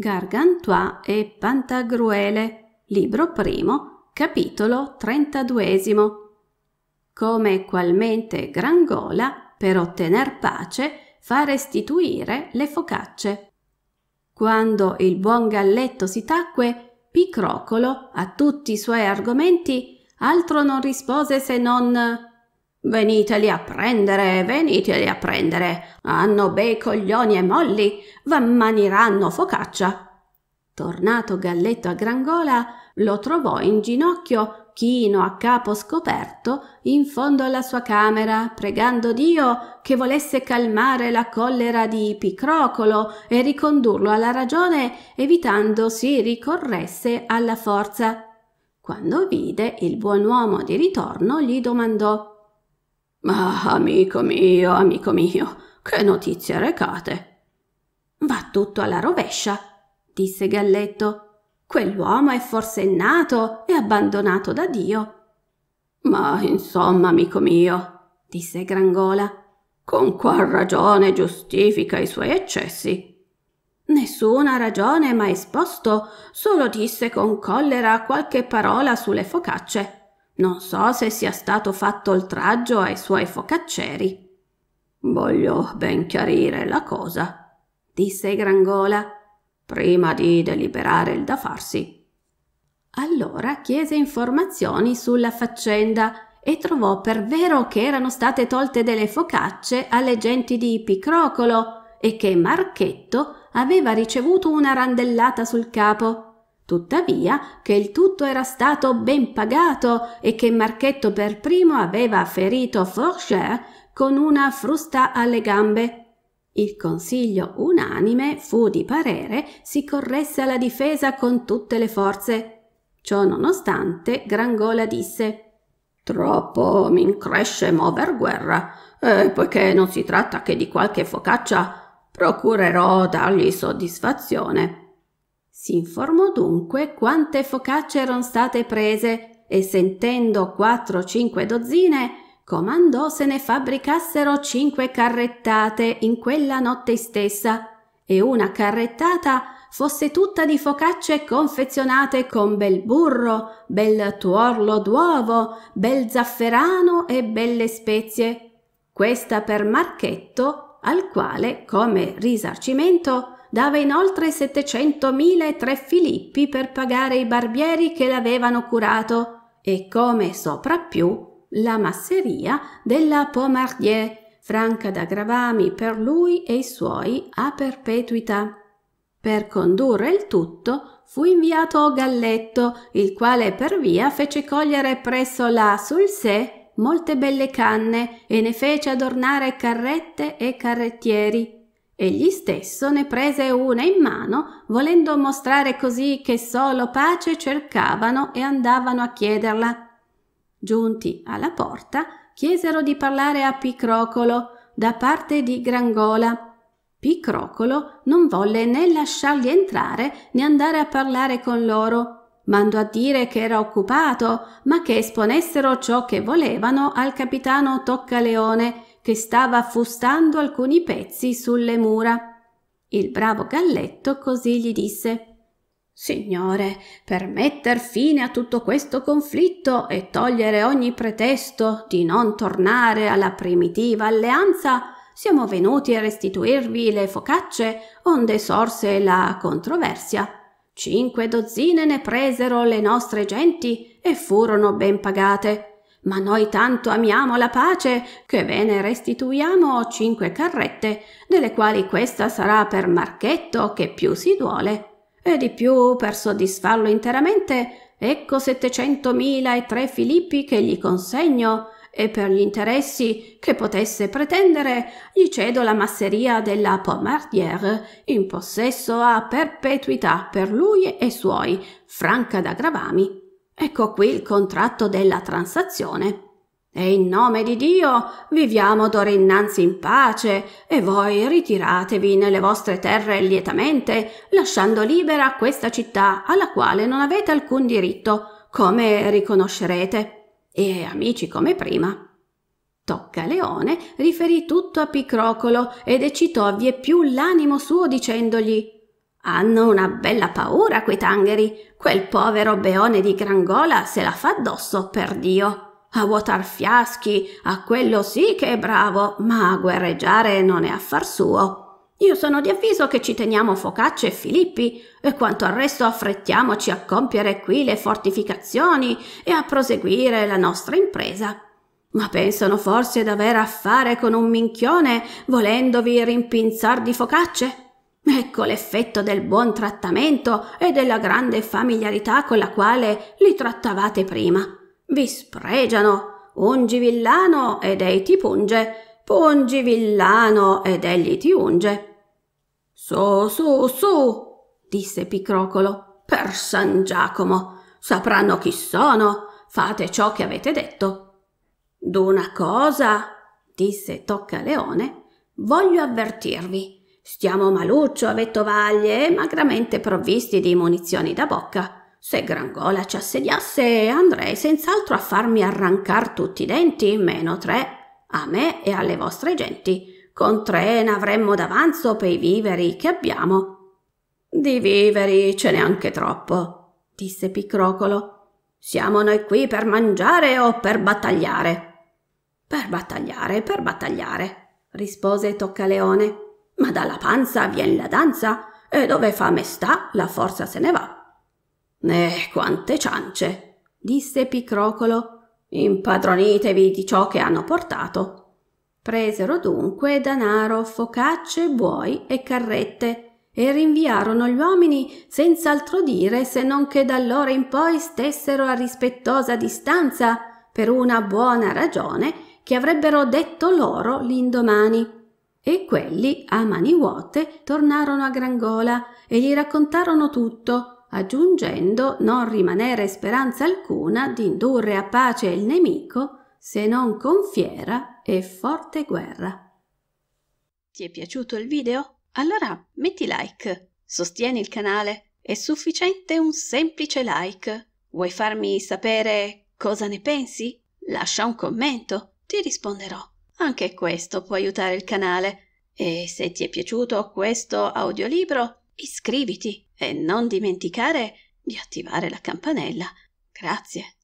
Gargantua e Pantagruele, libro primo, capitolo trentaduesimo. Come qualmente Grangola, per ottener pace, fa restituire le focacce. Quando il buon galletto si tacque, Picrocolo, a tutti i suoi argomenti, altro non rispose se non Veniteli a prendere, veniteli a prendere. Hanno bei coglioni e molli, v'ammaniranno focaccia. Tornato Galletto a Grangola, lo trovò in ginocchio, chino a capo scoperto, in fondo alla sua camera, pregando Dio che volesse calmare la collera di Picrocolo e ricondurlo alla ragione, evitando si ricorresse alla forza. Quando vide il buon uomo di ritorno, gli domandò ma amico mio, amico mio, che notizie recate? Va tutto alla rovescia, disse Galletto. Quell'uomo è forsennato e abbandonato da Dio. Ma insomma, amico mio, disse Grangola, con qual ragione giustifica i suoi eccessi? Nessuna ragione mai esposto, solo disse con collera qualche parola sulle focacce. Non so se sia stato fatto oltraggio ai suoi focacceri. Voglio ben chiarire la cosa, disse Grangola, prima di deliberare il da farsi. Allora chiese informazioni sulla faccenda e trovò per vero che erano state tolte delle focacce alle genti di Picrocolo e che Marchetto aveva ricevuto una randellata sul capo tuttavia che il tutto era stato ben pagato e che Marchetto per primo aveva ferito Forger con una frusta alle gambe. Il consiglio unanime fu di parere si corresse alla difesa con tutte le forze. Ciò nonostante, Grangola disse Troppo mi m'incresce mover guerra, e poiché non si tratta che di qualche focaccia, procurerò dargli soddisfazione. Si informò dunque quante focacce erano state prese e sentendo quattro o cinque dozzine, comandò se ne fabbricassero cinque carrettate in quella notte stessa e una carrettata fosse tutta di focacce confezionate con bel burro, bel tuorlo d'uovo, bel zafferano e belle spezie. Questa per Marchetto, al quale, come risarcimento, dava inoltre 700.000 tre filippi per pagare i barbieri che l'avevano curato e come sopra più la masseria della Pomardier, franca da gravami per lui e i suoi a perpetuità. Per condurre il tutto fu inviato Galletto, il quale per via fece cogliere presso la sul sé molte belle canne e ne fece adornare carrette e carrettieri Egli stesso ne prese una in mano, volendo mostrare così che solo pace cercavano e andavano a chiederla. Giunti alla porta, chiesero di parlare a Picrocolo da parte di Grangola. Picrocolo non volle né lasciarli entrare né andare a parlare con loro. Mandò a dire che era occupato, ma che esponessero ciò che volevano al capitano Toccaleone che stava affustando alcuni pezzi sulle mura. Il bravo galletto così gli disse Signore, per metter fine a tutto questo conflitto e togliere ogni pretesto di non tornare alla primitiva alleanza, siamo venuti a restituirvi le focacce onde sorse la controversia. Cinque dozzine ne presero le nostre genti e furono ben pagate ma noi tanto amiamo la pace che ve ne restituiamo cinque carrette, delle quali questa sarà per Marchetto che più si duole. E di più, per soddisfarlo interamente, ecco settecentomila e tre Filippi che gli consegno, e per gli interessi che potesse pretendere gli cedo la masseria della Pomardière in possesso a perpetuità per lui e suoi, franca da gravami Ecco qui il contratto della transazione. E in nome di Dio viviamo d'ora innanzi in pace e voi ritiratevi nelle vostre terre lietamente, lasciando libera questa città alla quale non avete alcun diritto, come riconoscerete. E amici come prima. Tocca Leone riferì tutto a Picrocolo ed eccitò vieppiù l'animo suo dicendogli hanno una bella paura quei tangheri. Quel povero beone di Grangola se la fa addosso, per Dio. A vuotar fiaschi, a quello sì che è bravo, ma a guerreggiare non è affar suo. Io sono di avviso che ci teniamo Focaccia e Filippi, e quanto al resto affrettiamoci a compiere qui le fortificazioni e a proseguire la nostra impresa. Ma pensano forse d'aver a fare con un minchione volendovi rimpinzar di focacce? Ecco l'effetto del buon trattamento e della grande familiarità con la quale li trattavate prima. Vi spregiano. Ungi villano ed ei ti punge. Pungi villano ed egli ti unge. Su, su, su, disse Picrocolo. Per San Giacomo. Sapranno chi sono. Fate ciò che avete detto. D'una cosa, disse Toccaleone, voglio avvertirvi Stiamo maluccio a vettovaglie e magramente provvisti di munizioni da bocca. Se Grangola ci assediasse, andrei senz'altro a farmi arrancar tutti i denti, meno tre, a me e alle vostre genti. Con tre n'avremmo d'avanzo pei viveri che abbiamo. Di viveri ce n'è anche troppo, disse Picrocolo. Siamo noi qui per mangiare o per battagliare? Per battagliare, per battagliare, rispose Toccaleone ma dalla panza vien la danza e dove fame sta la forza se ne va. Eh, quante ciance! disse Picrocolo. Impadronitevi di ciò che hanno portato. Presero dunque danaro, focacce, buoi e carrette e rinviarono gli uomini senza altro dire se non che dall'ora in poi stessero a rispettosa distanza per una buona ragione che avrebbero detto loro l'indomani e quelli, a mani vuote, tornarono a Grangola e gli raccontarono tutto, aggiungendo non rimanere speranza alcuna di indurre a pace il nemico se non con fiera e forte guerra. Ti è piaciuto il video? Allora metti like, sostieni il canale, è sufficiente un semplice like. Vuoi farmi sapere cosa ne pensi? Lascia un commento, ti risponderò. Anche questo può aiutare il canale. E se ti è piaciuto questo audiolibro, iscriviti e non dimenticare di attivare la campanella. Grazie.